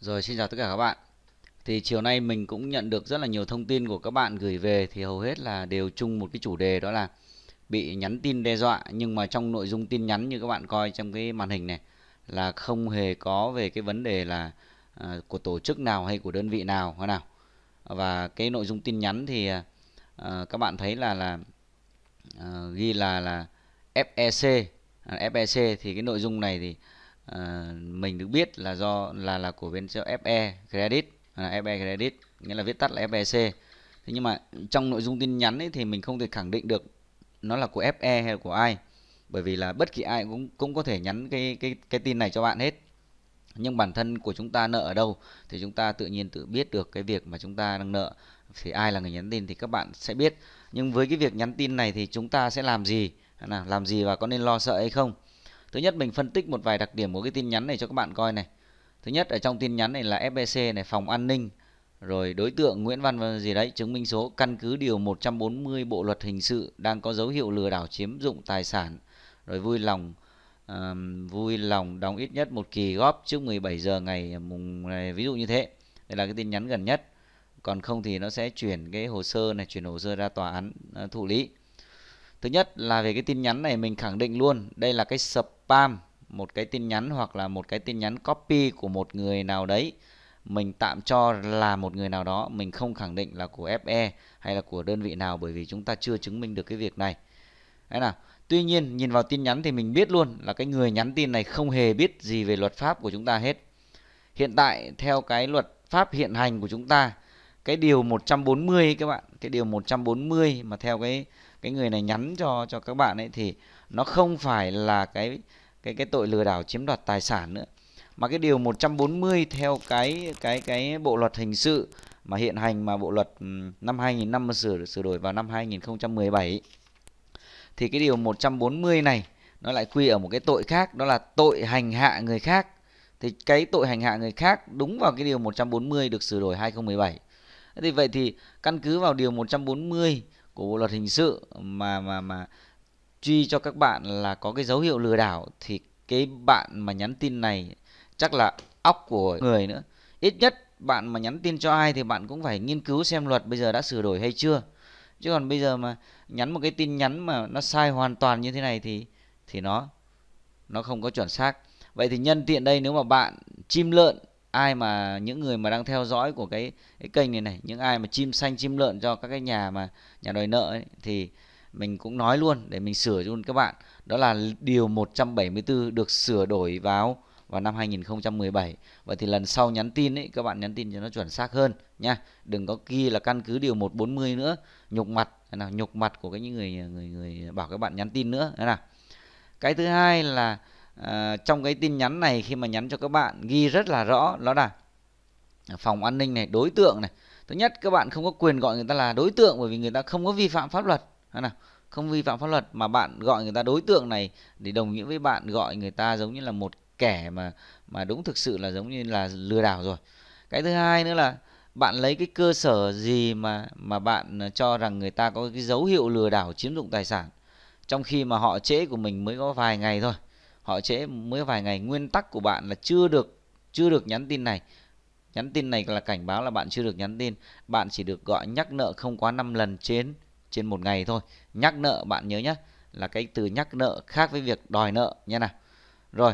Rồi xin chào tất cả các bạn. Thì chiều nay mình cũng nhận được rất là nhiều thông tin của các bạn gửi về thì hầu hết là đều chung một cái chủ đề đó là bị nhắn tin đe dọa nhưng mà trong nội dung tin nhắn như các bạn coi trong cái màn hình này là không hề có về cái vấn đề là à, của tổ chức nào hay của đơn vị nào hay nào. Và cái nội dung tin nhắn thì à, các bạn thấy là là à, ghi là là FEC à, FEC thì cái nội dung này thì à, mình được biết là do là là của bên FE Credit à, FE Credit nghĩa là viết tắt là FEC thế nhưng mà trong nội dung tin nhắn ấy, thì mình không thể khẳng định được nó là của FE hay là của ai bởi vì là bất kỳ ai cũng cũng có thể nhắn cái cái cái tin này cho bạn hết nhưng bản thân của chúng ta nợ ở đâu thì chúng ta tự nhiên tự biết được cái việc mà chúng ta đang nợ thì ai là người nhắn tin thì các bạn sẽ biết nhưng với cái việc nhắn tin này thì chúng ta sẽ làm gì làm gì và có nên lo sợ hay không thứ nhất mình phân tích một vài đặc điểm của cái tin nhắn này cho các bạn coi này thứ nhất ở trong tin nhắn này là FBC này phòng an ninh rồi đối tượng Nguyễn Văn gì đấy chứng minh số căn cứ điều 140 bộ luật hình sự đang có dấu hiệu lừa đảo chiếm dụng tài sản rồi vui lòng uh, vui lòng đóng ít nhất một kỳ góp trước 17 giờ ngày mùng này ví dụ như thế đây là cái tin nhắn gần nhất còn không thì nó sẽ chuyển cái hồ sơ này chuyển hồ sơ ra tòa án uh, thụ lý thứ nhất là về cái tin nhắn này mình khẳng định luôn đây là cái sập spam một cái tin nhắn hoặc là một cái tin nhắn copy của một người nào đấy mình tạm cho là một người nào đó mình không khẳng định là của FE hay là của đơn vị nào bởi vì chúng ta chưa chứng minh được cái việc này đấy nào tuy nhiên nhìn vào tin nhắn thì mình biết luôn là cái người nhắn tin này không hề biết gì về luật pháp của chúng ta hết hiện tại theo cái luật pháp hiện hành của chúng ta cái điều 140 ấy các bạn cái điều 140 mà theo cái cái người này nhắn cho cho các bạn ấy thì nó không phải là cái cái cái tội lừa đảo chiếm đoạt tài sản nữa mà cái điều 140 theo cái cái cái bộ luật hình sự mà hiện hành mà bộ luật năm 2005 sửa sửa đổi vào năm 2017 thì cái điều 140 này nó lại quy ở một cái tội khác đó là tội hành hạ người khác thì cái tội hành hạ người khác đúng vào cái điều 140 được sửa đổi 2017 thì vậy thì căn cứ vào điều 140 của bộ luật hình sự mà mà mà truy cho các bạn là có cái dấu hiệu lừa đảo thì cái bạn mà nhắn tin này chắc là óc của người nữa ít nhất bạn mà nhắn tin cho ai thì bạn cũng phải nghiên cứu xem luật bây giờ đã sửa đổi hay chưa chứ còn bây giờ mà nhắn một cái tin nhắn mà nó sai hoàn toàn như thế này thì thì nó nó không có chuẩn xác vậy thì nhân tiện đây nếu mà bạn chim lợn ai mà những người mà đang theo dõi của cái, cái kênh này này những ai mà chim xanh chim lợn cho các cái nhà mà nhà đòi nợ ấy, thì mình cũng nói luôn để mình sửa luôn các bạn đó là điều 174 được sửa đổi vào vào năm 2017 vậy thì lần sau nhắn tin ấy các bạn nhắn tin cho nó chuẩn xác hơn nha đừng có ghi là căn cứ điều 140 nữa nhục mặt nào nhục mặt của cái những người người người bảo các bạn nhắn tin nữa thế nào cái thứ hai là à, trong cái tin nhắn này khi mà nhắn cho các bạn ghi rất là rõ đó là phòng an ninh này đối tượng này thứ nhất các bạn không có quyền gọi người ta là đối tượng bởi vì người ta không có vi phạm pháp luật đó nào không vi phạm pháp luật mà bạn gọi người ta đối tượng này để đồng nghĩa với bạn gọi người ta giống như là một kẻ mà mà đúng thực sự là giống như là lừa đảo rồi cái thứ hai nữa là bạn lấy cái cơ sở gì mà mà bạn à, cho rằng người ta có cái dấu hiệu lừa đảo chiếm dụng tài sản trong khi mà họ trễ của mình mới có vài ngày thôi họ trễ mới vài ngày nguyên tắc của bạn là chưa được chưa được nhắn tin này nhắn tin này là cảnh báo là bạn chưa được nhắn tin bạn chỉ được gọi nhắc nợ không quá 5 lần trên trên một ngày thôi nhắc nợ bạn nhớ nhé là cái từ nhắc nợ khác với việc đòi nợ nha nào rồi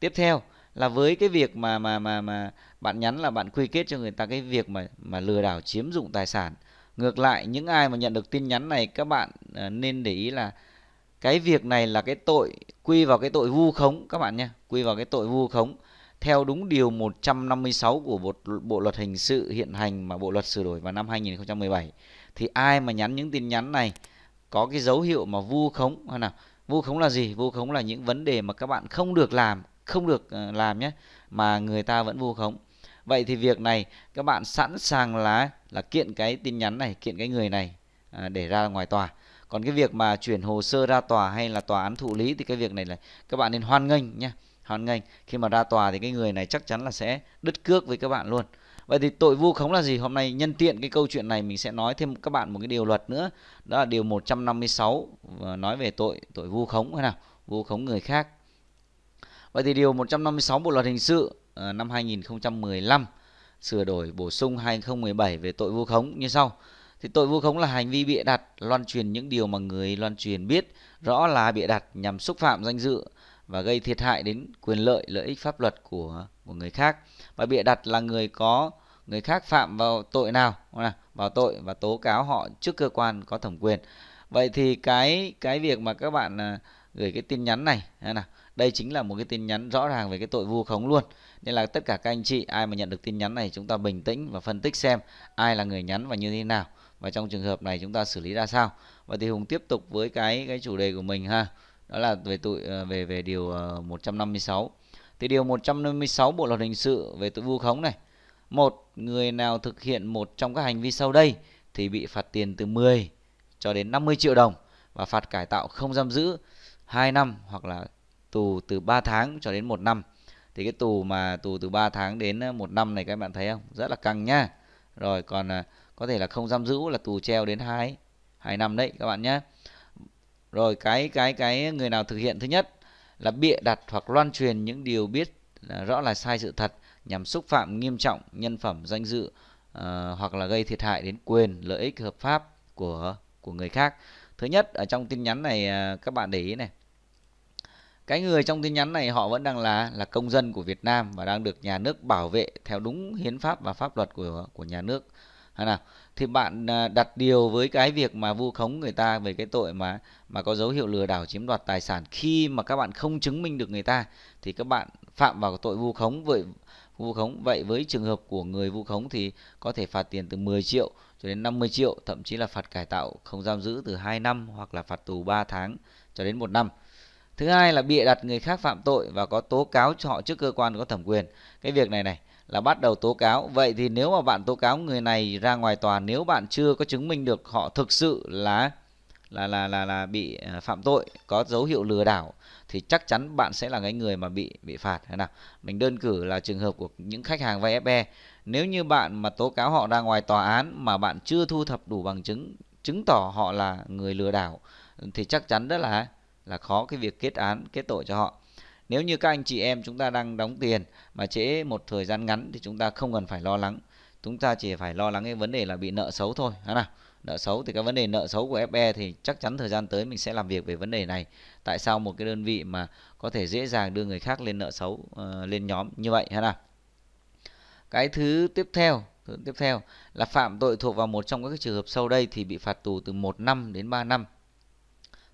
tiếp theo là với cái việc mà mà mà mà bạn nhắn là bạn quy kết cho người ta cái việc mà mà lừa đảo chiếm dụng tài sản ngược lại những ai mà nhận được tin nhắn này các bạn ờ, nên để ý là cái việc này là cái tội quy vào cái tội vu khống các bạn nhé quy vào cái tội vu khống theo đúng điều 156 của bộ, bộ luật hình sự hiện hành mà bộ luật sửa đổi vào năm 2017 thì ai mà nhắn những tin nhắn này có cái dấu hiệu mà vu khống hay nào vu khống là gì vu khống là những vấn đề mà các bạn không được làm không được ờ, làm nhé mà người ta vẫn vu khống vậy thì việc này các bạn sẵn sàng là là kiện cái tin nhắn này kiện cái người này à, để ra ngoài tòa còn cái việc mà chuyển hồ sơ ra tòa hay là tòa án thụ lý thì cái việc này là các bạn nên hoan nghênh nhé hoan nghênh khi mà ra tòa thì cái người này chắc chắn là sẽ đứt cước với các bạn luôn Vậy thì tội vu khống là gì? Hôm nay nhân tiện cái câu chuyện này mình sẽ nói thêm các bạn một cái điều luật nữa, đó là điều 156 nói về tội tội vu khống thế nào? Vu khống người khác. Vậy thì điều 156 Bộ luật hình sự ờ, năm 2015 sửa đổi bổ sung 2017 về tội vu khống như sau. Thì tội vu khống là hành vi bịa đặt, loan truyền những điều mà người loan truyền biết rõ là bịa đặt nhằm xúc phạm danh dự và gây thiệt hại đến quyền lợi lợi ích pháp luật của của người khác và bịa đặt là người có người khác phạm vào tội nào vào tội và tố cáo họ trước cơ quan có thẩm quyền vậy thì cái cái việc mà các bạn à, gửi cái tin nhắn này là đây chính là một cái tin nhắn rõ ràng về cái tội vu khống luôn nên là tất cả các anh chị ai mà nhận được tin nhắn này chúng ta bình tĩnh và phân tích xem ai là người nhắn và như thế nào và trong trường hợp này chúng ta xử lý ra sao và thì hùng tiếp tục với cái cái chủ đề của mình ha đó là về tội à, về về điều 156 à, thì điều 156 Bộ luật hình sự về tội vu khống này. Một người nào thực hiện một trong các hành vi sau đây thì bị phạt tiền từ 10 cho đến 50 triệu đồng và phạt cải tạo không giam giữ 2 năm hoặc là tù từ 3 tháng cho đến 1 năm. Thì cái tù mà tù từ 3 tháng đến 1 ờ, năm này các bạn thấy không? Rất là căng nhá. Rồi còn ờ, có thể là không giam giữ là tù treo đến 2 2 năm đấy các bạn nhá Rồi cái cái cái người nào thực hiện thứ nhất là bịa đặt hoặc loan truyền những điều biết à, rõ là sai sự thật nhằm xúc phạm nghiêm trọng nhân phẩm danh dự uh, hoặc là gây thiệt hại đến quyền lợi ích hợp pháp của của người khác thứ nhất ở trong tin nhắn này à, các bạn để ý này cái người trong tin nhắn này họ vẫn đang là là công dân của Việt Nam và đang được nhà nước bảo vệ theo đúng hiến pháp và pháp luật của của nhà nước nào thì bạn à, đặt điều với cái việc mà vu khống người ta về cái tội mà mà có dấu hiệu lừa đảo chiếm đoạt tài sản khi mà các bạn không chứng minh được người ta thì các bạn phạm vào tội vu khống vậy vu khống vậy với trường hợp của người vu khống thì có thể phạt tiền từ 10 triệu cho đến 50 triệu thậm chí là phạt cải tạo không giam giữ từ 2 năm hoặc là phạt tù 3 tháng cho đến 1 năm thứ hai là bịa đặt người khác phạm tội và có tố cáo cho họ trước cơ quan có thẩm quyền cái việc này này là bắt đầu tố cáo. Vậy thì nếu mà bạn tố cáo người này ra ngoài tòa nếu bạn chưa có chứng minh được họ thực sự là là là là là bị à, phạm tội có dấu hiệu lừa đảo thì chắc chắn bạn sẽ là cái người mà bị bị phạt thế nào mình đơn cử là trường hợp của những khách hàng vay FE nếu như bạn mà tố cáo họ ra ngoài tòa án mà bạn chưa thu thập đủ bằng chứng chứng tỏ họ là người lừa đảo thì chắc chắn rất là là khó cái việc kết án kết tội cho họ nếu như các anh chị em chúng ta đang đóng tiền mà trễ một thời gian ngắn thì chúng ta không cần phải lo lắng chúng ta chỉ phải lo lắng cái vấn đề là bị nợ xấu thôi hả nào nợ xấu thì cái vấn đề nợ xấu của FE thì chắc chắn thời gian tới mình sẽ làm việc về vấn đề này tại sao một cái đơn vị mà có thể dễ dàng đưa người khác lên nợ xấu uh, lên nhóm như vậy hả nào cái thứ tiếp theo thứ tiếp theo là phạm tội thuộc vào một trong các trường hợp sau đây thì bị phạt tù từ 1 năm đến 3 năm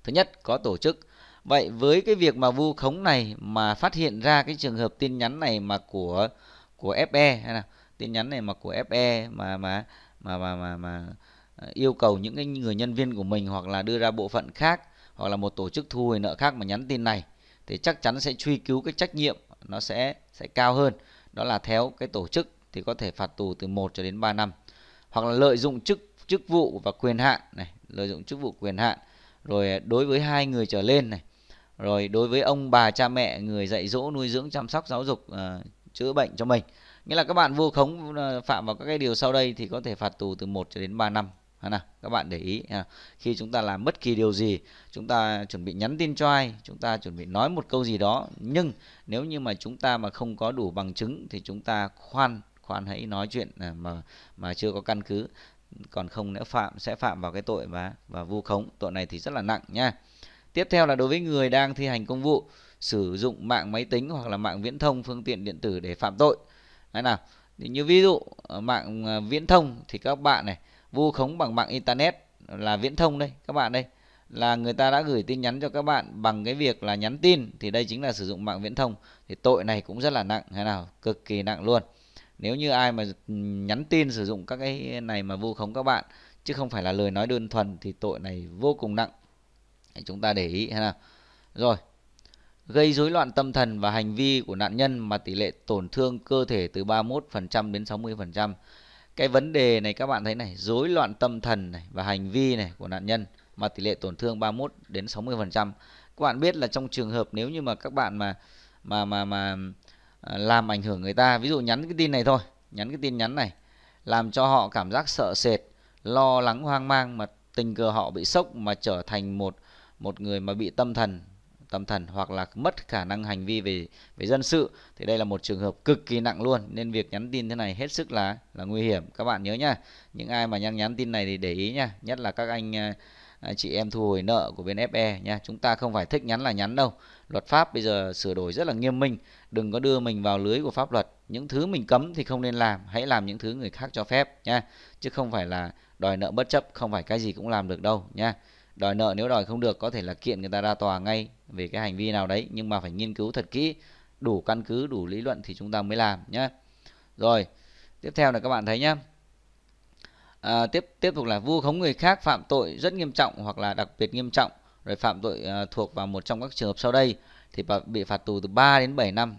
thứ nhất có tổ chức Vậy với cái việc mà vu khống này mà phát hiện ra cái trường hợp tin nhắn này mà của của FE hay là tin nhắn này mà của FE mà mà mà mà mà, mà à, yêu cầu những cái người nhân viên của mình hoặc là đưa ra bộ phận khác hoặc là một tổ chức thu hồi nợ khác mà nhắn tin này thì chắc chắn sẽ truy cứu cái trách nhiệm nó sẽ sẽ cao hơn. Đó là theo cái tổ chức thì có thể phạt tù từ 1 cho đến 3 năm. Hoặc là lợi dụng chức chức vụ và quyền hạn này, lợi dụng chức vụ quyền hạn rồi đối với hai người trở lên này rồi đối với ông bà cha mẹ người dạy dỗ nuôi dưỡng chăm sóc giáo dục à, chữa bệnh cho mình nghĩa là các bạn vô khống ờ, phạm vào các cái điều sau đây thì có thể phạt tù từ 1 cho đến 3 năm ha nào các bạn để ý ha. khi chúng ta làm bất kỳ điều gì chúng ta chuẩn bị nhắn tin cho ai chúng ta chuẩn bị nói một câu gì đó nhưng nếu như mà chúng ta mà không có đủ bằng chứng thì chúng ta khoan khoan hãy nói chuyện ờ, mà mà chưa có căn cứ còn không nữa phạm sẽ phạm vào cái tội và và vu khống tội này thì rất là nặng nha tiếp theo là đối với người đang thi hành công vụ sử dụng mạng máy tính hoặc là mạng viễn thông phương tiện điện tử để phạm tội đấy nào thì như ví dụ ờ, mạng ờ, viễn thông thì các bạn này vu khống bằng mạng internet là viễn thông đây các bạn đây là người ta đã gửi tin nhắn cho các bạn bằng cái việc là nhắn tin thì đây chính là sử dụng mạng viễn thông thì tội này cũng rất là nặng thế nào cực kỳ nặng luôn nếu như ai mà ừ, nhắn tin sử dụng các cái này mà vu khống các bạn chứ không phải là lời nói đơn thuần thì tội này vô cùng nặng chúng ta để ý ha rồi gây rối loạn tâm thần và hành vi của nạn nhân mà tỷ lệ tổn thương cơ thể từ 31% đến 60%. Cái vấn đề này các bạn thấy này, rối loạn tâm thần này và hành vi này của nạn nhân mà tỷ lệ tổn thương 31 đến 60%. Các bạn biết là trong trường hợp nếu như mà các bạn mà mà mà mà à, làm ảnh hưởng người ta, ví dụ nhắn cái tin này thôi, nhắn cái tin nhắn này làm cho họ cảm giác sợ sệt, lo lắng hoang mang mà tình cờ họ bị sốc mà trở thành một một người mà bị tâm thần tâm thần hoặc là mất khả năng hành vi về về dân sự thì đây là một trường hợp cực kỳ nặng luôn nên việc nhắn tin thế này hết sức là là nguy hiểm các bạn nhớ nhá những ai mà nhắn nhắn tin này thì để ý nhá nhất là các anh à, chị em thu hồi nợ của bên FE nha chúng ta không phải thích nhắn là nhắn đâu luật pháp bây giờ sửa đổi rất là nghiêm minh đừng có đưa mình vào lưới của pháp luật những thứ mình cấm thì không nên làm hãy làm những thứ người khác cho phép nha chứ không phải là đòi nợ bất chấp không phải cái gì cũng làm được đâu nha đòi nợ nếu đòi không được có thể là kiện người ta ra tòa ngay về cái hành vi nào đấy nhưng mà phải nghiên cứu thật kỹ đủ căn cứ đủ lý luận thì chúng ta mới làm nhé rồi tiếp theo là các bạn thấy nhé à, tiếp tiếp tục là vu khống người khác phạm tội rất nghiêm trọng hoặc là đặc biệt nghiêm trọng rồi phạm tội à, thuộc vào một trong các trường hợp sau đây thì bị phạt tù từ 3 đến 7 năm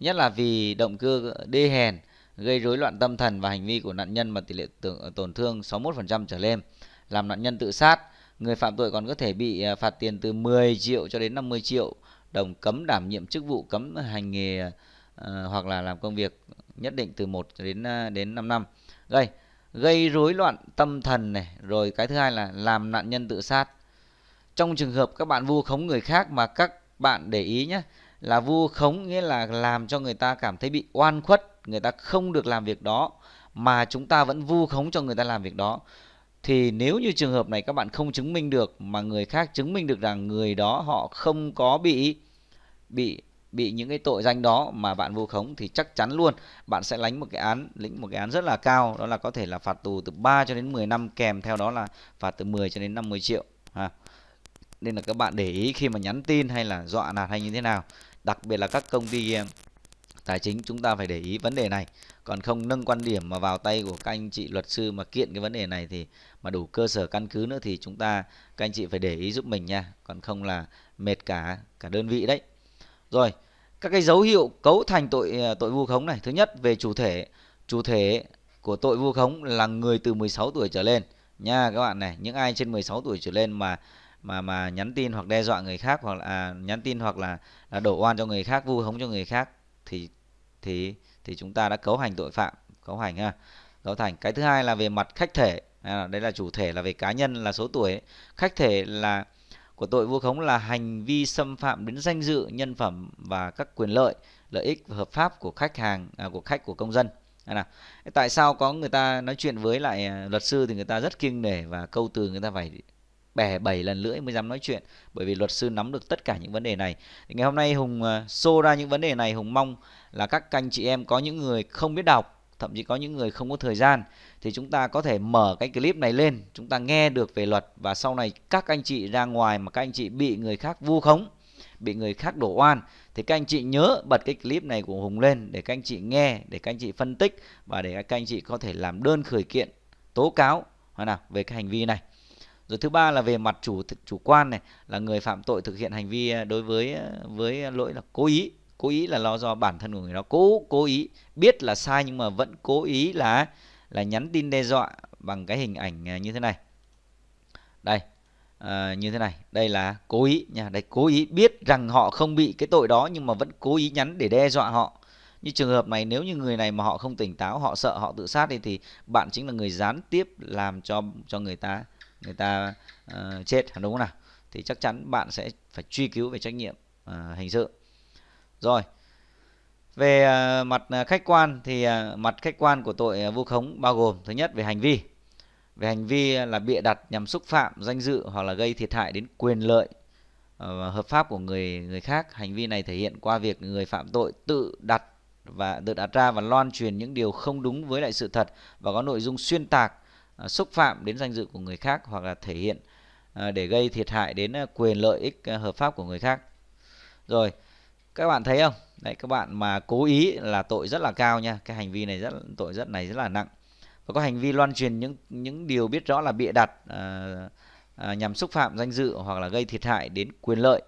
nhất là vì động cơ đê hèn gây rối loạn tâm thần và hành vi của nạn nhân mà tỷ lệ tổn thương 61% trở lên làm nạn nhân tự sát Người phạm tội còn có thể bị à, phạt tiền từ 10 triệu cho đến 50 triệu đồng cấm đảm nhiệm chức vụ, cấm hành nghề uh, hoặc là làm công việc nhất định từ 1 đến à, đến 5 năm. Gây gây rối loạn tâm thần này, rồi cái thứ hai là làm nạn nhân tự sát. Trong trường hợp các bạn vu khống người khác mà các bạn để ý nhé, là vu khống nghĩa là làm cho người ta cảm thấy bị oan khuất, người ta không được làm việc đó mà chúng ta vẫn vu khống cho người ta làm việc đó thì nếu như trường hợp này các bạn không chứng minh được mà người khác chứng minh được rằng người đó họ không có bị bị bị những cái tội danh đó mà bạn vô khống thì chắc chắn luôn bạn sẽ lánh một cái án lĩnh một cái án rất là cao đó là có thể là phạt tù từ 3 cho đến 10 năm kèm theo đó là phạt từ 10 cho đến 50 triệu ha nên là các bạn để ý khi mà nhắn tin hay là dọa nạt hay như thế nào đặc biệt là các công ty tài chính chúng ta phải để ý vấn đề này còn không nâng quan điểm mà vào tay của các anh chị luật sư mà kiện cái vấn đề này thì mà đủ cơ sở căn cứ nữa thì chúng ta các anh chị phải để ý giúp mình nha còn không là mệt cả cả đơn vị đấy rồi các cái dấu hiệu cấu thành tội à, tội vu khống này thứ nhất về chủ thể chủ thể của tội vu khống là người từ 16 tuổi trở lên nha các bạn này những ai trên 16 tuổi trở lên mà mà mà nhắn tin hoặc đe dọa người khác hoặc là à, nhắn tin hoặc là, là đổ oan cho người khác vu khống cho người khác thì thì thì chúng ta đã cấu hành tội phạm cấu hành ha cấu thành cái thứ hai là về mặt khách thể à, đây là chủ thể là về cá nhân là số tuổi khách thể là của tội vu khống là hành vi xâm phạm đến danh dự nhân phẩm và các quyền lợi lợi ích hợp pháp của khách hàng à, của khách của công dân nào tại sao có người ta nói chuyện với lại à, luật sư thì người ta rất kiêng nể và câu từ người ta phải bẻ bảy lần lưỡi mới dám nói chuyện bởi vì luật sư nắm được tất cả những vấn đề này. Thì ngày hôm nay Hùng ờ, xô ra những vấn đề này, Hùng mong là các anh chị em có những người không biết đọc thậm chí có những người không có thời gian thì chúng ta có thể mở cái clip này lên chúng ta nghe được về luật và sau này các anh chị ra ngoài mà các anh chị bị người khác vu khống bị người khác đổ oan thì các anh chị nhớ bật cái clip này của Hùng lên để các anh chị nghe để các anh chị phân tích và để các anh chị có thể làm đơn khởi kiện tố cáo hay nào về cái hành vi này rồi thứ ba là về mặt chủ chủ quan này là người phạm tội thực hiện hành vi ờ, đối với ờ, với lỗi là cố ý cố ý là lo do bản thân của người đó cố cố ý biết là sai nhưng mà vẫn cố ý là là nhắn tin đe dọa bằng cái hình ảnh ờ, như thế này đây à, như thế này đây là cố ý nha đây cố ý biết rằng họ không bị cái tội đó nhưng mà vẫn cố ý nhắn để đe dọa họ như trường hợp này nếu như người này mà họ không tỉnh táo họ sợ họ tự sát đi thì bạn chính là người gián tiếp làm cho cho người ta người ta uh, chết đúng không nào thì chắc chắn bạn sẽ phải truy cứu về trách nhiệm uh, hình sự rồi về uh, mặt khách quan thì uh, mặt khách quan của tội uh, vu khống bao gồm thứ nhất về hành vi về hành vi là bịa đặt nhằm xúc phạm danh dự hoặc là gây thiệt hại đến quyền lợi hợp pháp của người người khác hành vi này thể hiện qua việc người phạm tội tự đặt và tự đặt ra và loan truyền những điều không đúng với lại sự thật và có nội dung xuyên tạc À, xúc phạm đến danh dự của người khác hoặc là thể hiện à, để gây thiệt hại đến à, quyền lợi ích hợp pháp của người khác rồi các bạn thấy không đấy các bạn mà cố ý là tội rất là cao nha cái hành vi này rất tội rất này rất là nặng và có hành vi loan truyền những những điều biết rõ là bịa đặt à, à, nhằm xúc phạm danh dự hoặc là gây thiệt hại đến quyền lợi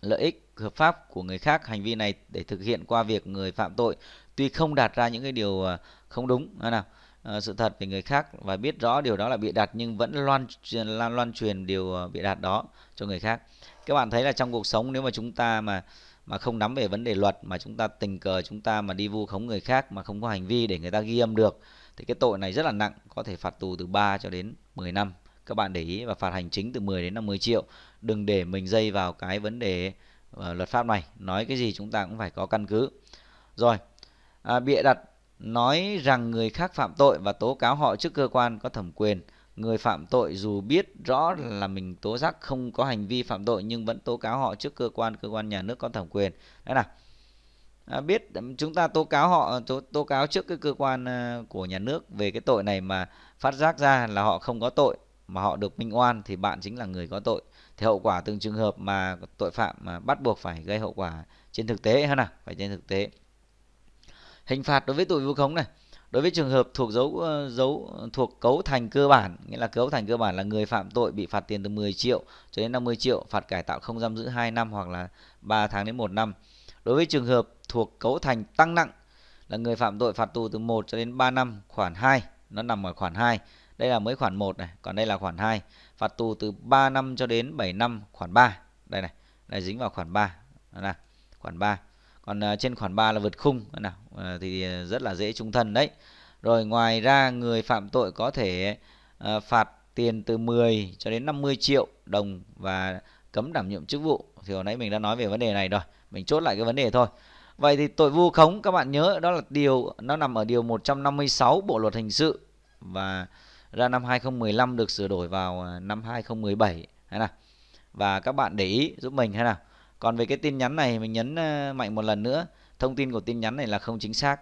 lợi ích hợp pháp của người khác hành vi này để thực hiện qua việc người phạm tội tuy không đạt ra những cái điều không đúng nào Ờ, sự thật về người khác và biết rõ điều đó là bị đặt nhưng vẫn loan truyền loan, loan truyền điều ờ, bị đặt đó cho người khác các bạn thấy là trong cuộc sống nếu mà chúng ta mà mà không nắm về vấn đề luật mà chúng ta tình cờ chúng ta mà đi vu khống người khác mà không có hành vi để người ta ghi âm được thì cái tội này rất là nặng có thể phạt tù từ 3 cho đến 10 năm các bạn để ý và phạt hành chính từ 10 đến 50 triệu đừng để mình dây vào cái vấn đề uh, luật pháp này nói cái gì chúng ta cũng phải có căn cứ rồi à, bịa đặt nói rằng người khác phạm tội và tố cáo họ trước cơ quan có thẩm quyền người phạm tội dù biết rõ là mình tố giác không có hành vi phạm tội nhưng vẫn tố cáo họ trước cơ quan cơ quan nhà nước có thẩm quyền đấy là à, biết chúng ta tố cáo họ ờ, tố, tố cáo trước cái cơ quan ờ, của nhà nước về cái tội này mà phát giác ra là họ không có tội mà họ được minh oan thì bạn chính là người có tội thì hậu quả từng trường hợp mà tội phạm mà bắt buộc phải gây hậu quả trên thực tế hơn là phải trên thực tế hình phạt đối với tội vu khống này đối với trường hợp thuộc dấu ờ, dấu thuộc cấu thành cơ bản nghĩa là cấu thành cơ bản là người phạm tội bị phạt tiền từ 10 triệu cho đến 50 triệu phạt cải tạo không giam giữ 2 năm hoặc là 3 tháng đến 1 năm đối với trường hợp thuộc cấu thành tăng nặng là người phạm tội phạt tù từ 1 cho đến 3 năm khoản 2 nó nằm ở khoản 2 đây là mới khoản 1 này còn đây là khoản 2 phạt tù từ 3 năm cho đến 7 năm khoản 3 đây này đây dính vào khoản 3 là khoản 3 còn à, trên khoản 3 là vượt khung nào à, thì à, rất là dễ trung thân đấy rồi ngoài ra người phạm tội có thể phạt tiền từ 10 cho đến 50 triệu đồng và cấm đảm nhiệm chức vụ thì hồi nãy mình đã nói về vấn đề này rồi mình chốt lại cái vấn đề thôi vậy thì tội vu khống các bạn nhớ đó là điều nó nằm ở điều 156 bộ luật hình sự và ra năm 2015 được sửa đổi vào năm 2017 hay nào và các bạn để ý giúp mình hay nào còn về cái tin nhắn này mình nhấn mạnh một lần nữa thông tin của tin nhắn này là không chính xác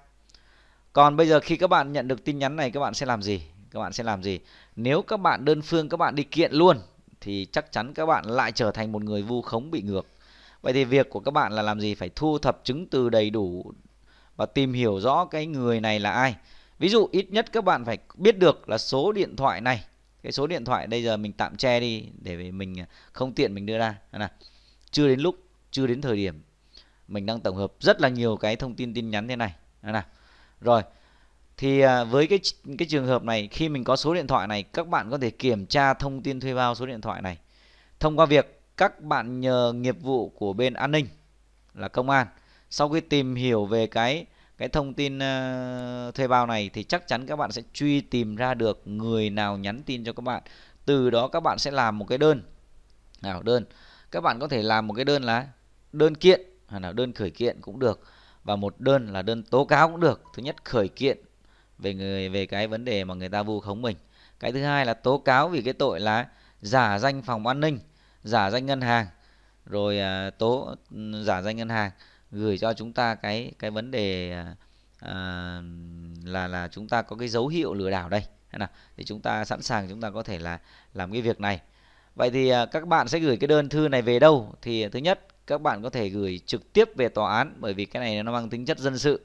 còn bây giờ khi các bạn nhận được tin nhắn này các bạn sẽ làm gì các bạn sẽ làm gì nếu các bạn đơn phương các bạn đi kiện luôn thì chắc chắn các bạn lại trở thành một người vu khống bị ngược vậy thì việc của các bạn là làm gì phải thu thập chứng từ đầy đủ và tìm hiểu rõ cái người này là ai ví dụ ít nhất các bạn phải biết được là số điện thoại này cái số điện thoại bây giờ mình tạm che đi để mình không tiện mình đưa ra này chưa đến lúc chưa đến thời điểm mình đang tổng hợp rất là nhiều cái thông tin tin nhắn thế này nào rồi thì à, với cái cái trường hợp này khi mình có số điện thoại này các bạn có thể kiểm tra thông tin thuê bao số điện thoại này thông qua việc các bạn nhờ nghiệp vụ của bên an ninh là công an sau khi tìm hiểu về cái cái thông tin à, thuê bao này thì chắc chắn các bạn sẽ truy tìm ra được người nào nhắn tin cho các bạn từ đó các bạn sẽ làm một cái đơn nào đơn các bạn có thể làm một cái đơn là đơn kiện hoặc là đơn khởi kiện cũng được và một đơn là đơn tố cáo cũng được thứ nhất khởi kiện về người về cái vấn đề mà người ta vu khống mình cái thứ hai là tố cáo vì cái tội là giả danh phòng an ninh giả danh ngân hàng rồi à, tố giả danh ngân hàng gửi cho chúng ta cái cái vấn đề à, à là là chúng ta có cái dấu hiệu lừa đảo đây nào thì chúng ta sẵn sàng chúng ta có thể là làm cái việc này vậy thì à, các bạn sẽ gửi cái đơn thư này về đâu thì thứ nhất các bạn có thể gửi trực tiếp về tòa án bởi vì cái này nó mang tính chất dân sự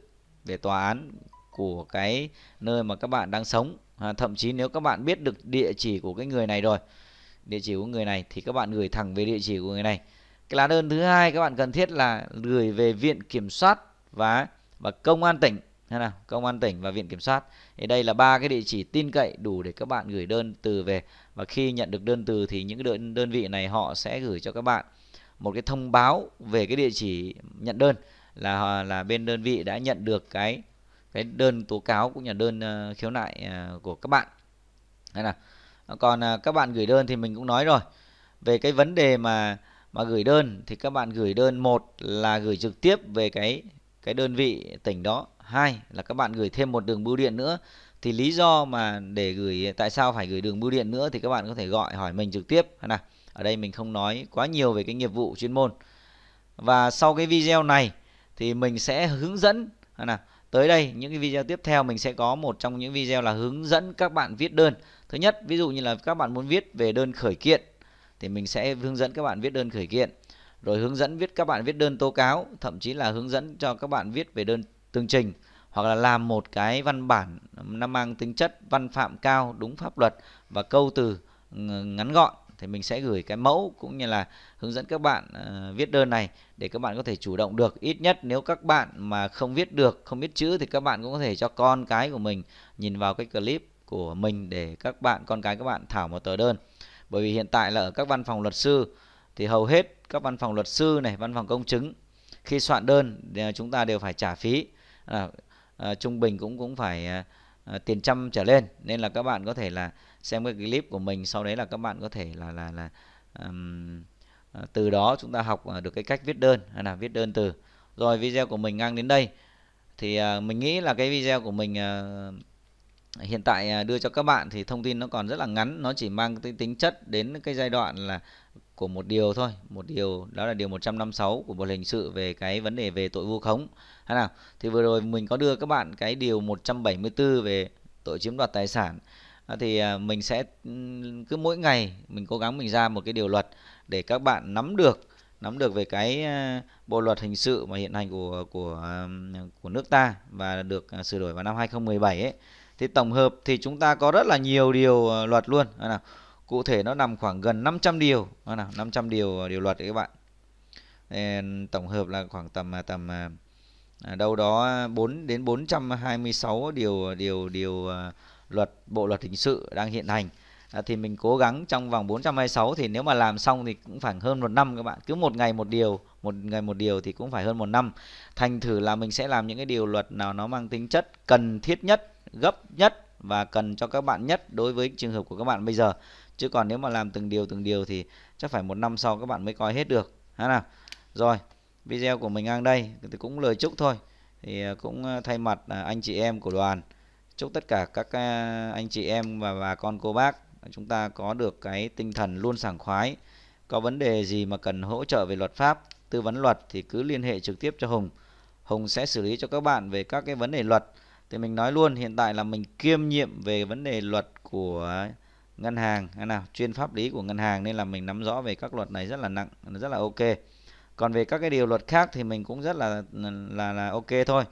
về tòa án của cái nơi mà các bạn đang sống à, thậm chí nếu các bạn biết được địa chỉ của cái người này rồi địa chỉ của người này thì các bạn gửi thẳng về địa chỉ của người này cái lá đơn thứ hai các bạn cần thiết là gửi về viện kiểm soát và và công an tỉnh hay nào công an tỉnh và viện kiểm soát thì đây là ba cái địa chỉ tin cậy đủ để các bạn gửi đơn từ về và khi nhận được đơn từ thì những đơn đơn vị này họ sẽ gửi cho các bạn một cái thông báo về cái địa chỉ nhận đơn là là bên đơn vị đã nhận được cái cái đơn tố cáo cũng như đơn ờ, khiếu nại ờ, của các bạn hay là còn ờ, các bạn gửi đơn thì mình cũng nói rồi về cái vấn đề mà mà gửi đơn thì các bạn gửi đơn một là gửi trực tiếp về cái cái đơn vị tỉnh đó hai là các bạn gửi thêm một đường bưu điện nữa thì lý do mà để gửi tại sao phải gửi đường bưu điện nữa thì các bạn có thể gọi hỏi mình trực tiếp hay là ở đây mình không nói quá nhiều về cái nghiệp vụ chuyên môn và sau cái video này thì mình sẽ hướng dẫn là tới đây những cái video tiếp theo mình sẽ có một trong những video là hướng dẫn các bạn viết đơn thứ nhất ví dụ như là các bạn muốn viết về đơn khởi kiện thì mình sẽ hướng dẫn các bạn viết đơn khởi kiện rồi hướng dẫn viết các bạn viết đơn tố cáo thậm chí là hướng dẫn cho các bạn viết về đơn tương trình hoặc là làm một cái văn bản nó mang tính chất văn phạm cao đúng pháp luật và câu từ ngắn gọn thì mình sẽ gửi cái mẫu cũng như là hướng dẫn các bạn uh, viết đơn này để các bạn có thể chủ động được ít nhất nếu các bạn mà không viết được không biết chữ thì các bạn cũng có thể cho con cái của mình nhìn vào cái clip của mình để các bạn con cái các bạn thảo một tờ đơn bởi vì hiện tại là ở các văn phòng luật sư thì hầu hết các văn phòng luật sư này văn phòng công chứng khi soạn đơn ờ, chúng ta đều phải trả phí à, à, trung bình cũng cũng phải à, tiền trăm trở lên nên là các bạn có thể là xem cái clip của mình sau đấy là các bạn có thể là là là um, từ đó chúng ta học ờ, được cái cách viết đơn hay là viết đơn từ rồi video của mình ngang đến đây thì uh, mình nghĩ là cái video của mình uh, hiện tại uh, đưa cho các bạn thì thông tin nó còn rất là ngắn nó chỉ mang cái tính chất đến cái giai đoạn là của một điều thôi một điều đó là điều 156 của bộ hình sự về cái vấn đề về tội vu khống hay nào thì vừa rồi mình có đưa các bạn cái điều 174 về tội chiếm đoạt tài sản thì à, mình sẽ cứ mỗi ngày mình cố gắng mình ra một cái điều luật để các bạn nắm được nắm được về cái à, bộ luật hình sự mà hiện hành của của à, của nước ta và được sửa đổi vào năm 2017 ấy. Thì tổng hợp thì chúng ta có rất là nhiều điều luật luôn. Nào, cụ thể nó nằm khoảng gần 500 điều. Nào, 500 điều điều luật đấy các bạn. Tổng hợp là khoảng tầm tầm đâu đó 4 đến 426 điều điều điều luật bộ luật hình sự đang hiện hành à, thì mình cố gắng trong vòng 426 thì nếu mà làm xong thì cũng phải hơn một năm các bạn cứ một ngày một điều một ngày một điều thì cũng phải hơn một năm thành thử là mình sẽ làm những cái điều luật nào nó mang tính chất cần thiết nhất gấp nhất và cần cho các bạn nhất đối với trường hợp của các bạn bây giờ chứ còn nếu mà làm từng điều từng điều thì chắc phải một năm sau các bạn mới coi hết được ha nào rồi video của mình ngang đây thì cũng lời chúc thôi thì à, cũng à, thay mặt à, anh chị em của đoàn chúc tất cả các à, anh chị em và bà con cô bác chúng ta có được cái tinh thần luôn sảng khoái có vấn đề gì mà cần hỗ trợ về luật pháp tư vấn luật thì cứ liên hệ trực tiếp cho Hùng Hùng sẽ xử lý cho các bạn về các cái vấn đề luật thì mình nói luôn hiện tại là mình kiêm nhiệm về vấn đề luật của ngân hàng hay nào chuyên pháp lý của ngân hàng nên là mình nắm rõ về các luật này rất là nặng rất là ok còn về các cái điều luật khác thì mình cũng rất là là là ok thôi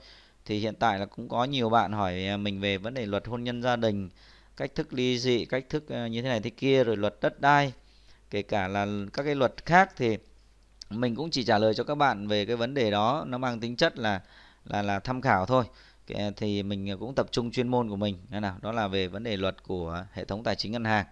thì hiện tại là cũng có nhiều bạn hỏi à, mình về vấn đề luật hôn nhân gia đình cách thức ly dị cách thức à, như thế này thế kia rồi luật đất đai kể cả là các cái luật khác thì mình cũng chỉ trả lời cho các bạn về cái vấn đề đó nó mang tính chất là là là tham khảo thôi thì mình cũng tập trung chuyên môn của mình đó nào đó là về vấn đề luật của hệ thống tài chính ngân hàng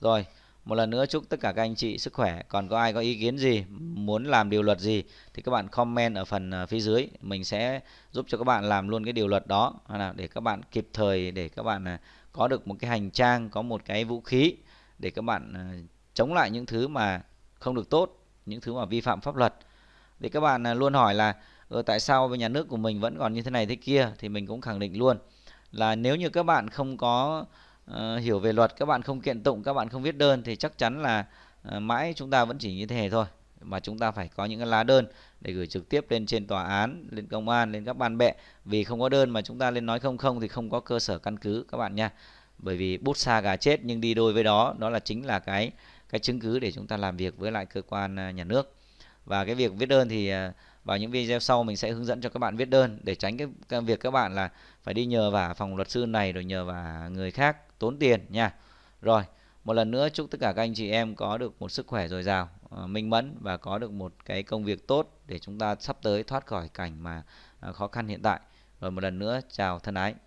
rồi một lần nữa chúc tất cả các anh chị sức khỏe. Còn có ai có ý kiến gì, muốn làm điều luật gì thì các bạn comment ở phần ờ, phía dưới. Mình sẽ giúp cho các bạn làm luôn cái điều luật đó để các bạn kịp thời để các bạn ờ, có được một cái hành trang, có một cái vũ khí để các bạn ờ, chống lại những thứ mà không được tốt, những thứ mà vi phạm pháp luật. Thì các bạn luôn hỏi là ừ, tại sao nhà nước của mình vẫn còn như thế này thế kia thì mình cũng khẳng định luôn là nếu như các bạn không có Ờ, hiểu về luật các bạn không kiện tụng các bạn không viết đơn thì chắc chắn là uh, mãi chúng ta vẫn chỉ như thế thôi mà chúng ta phải có những cái lá đơn để gửi trực tiếp lên trên tòa án, lên công an, lên các ban bệ. Vì không có đơn mà chúng ta lên nói không không thì không có cơ sở căn cứ các bạn nha. Bởi vì bút xa gà chết nhưng đi đôi với đó, đó là chính là cái cái chứng cứ để chúng ta làm việc với lại cơ quan ờ, nhà nước. Và cái việc viết đơn thì vào những video sau mình sẽ hướng dẫn cho các bạn viết đơn để tránh cái, cái việc các bạn là phải đi nhờ vào phòng luật sư này rồi nhờ vào người khác tốn tiền nha rồi một lần nữa chúc tất cả các anh chị em có được một sức khỏe dồi dào ờ, minh mẫn và có được một cái công việc tốt để chúng ta sắp tới thoát khỏi cảnh mà ờ, khó khăn hiện tại rồi một lần nữa chào thân ái